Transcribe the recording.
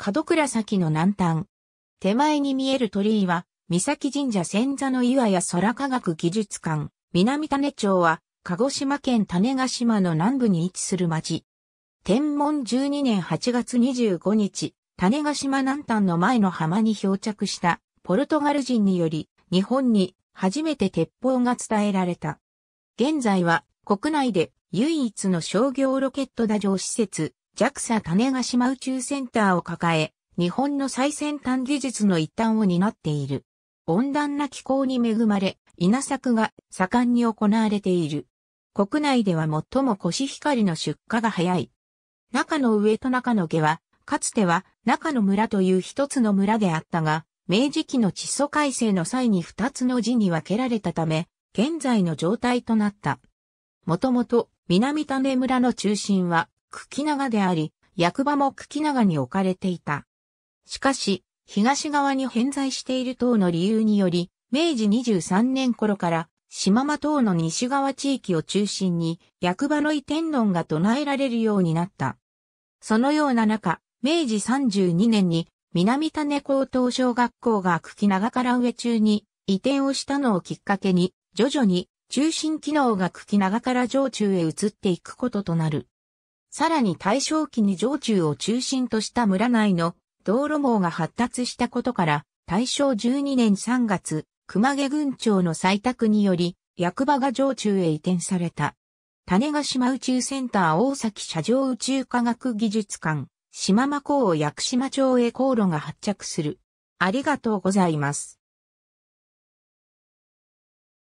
角倉崎の南端。手前に見える鳥居は、三崎神社千座の岩や空科学技術館、南種町は、鹿児島県種ヶ島の南部に位置する町。天文12年8月25日、種ヶ島南端の前の浜に漂着したポルトガル人により日本に初めて鉄砲が伝えられた。現在は国内で唯一の商業ロケット打上施設 JAXA 種ヶ島宇宙センターを抱え、日本の最先端技術の一端を担っている。温暖な気候に恵まれ、稲作が盛んに行われている。国内では最もコシヒカリの出荷が早い。中の上と中の下は、かつては中の村という一つの村であったが、明治期の地租改正の際に二つの字に分けられたため、現在の状態となった。もともと南種村の中心は茎長であり、役場も茎長に置かれていた。しかし、東側に偏在している等の理由により、明治23年頃から、島間等の西側地域を中心に、役場の移転論が唱えられるようになった。そのような中、明治32年に、南種高等小学校が茎長から上中に移転をしたのをきっかけに、徐々に中心機能が茎長から上中へ移っていくこととなる。さらに大正期に上中を中心とした村内の道路網が発達したことから、大正12年3月、熊毛郡庁の採択により、役場が上中へ移転された。種ヶ島宇宙センター大崎車上宇宙科学技術館、島間港を屋久島町へ航路が発着する。ありがとうございます。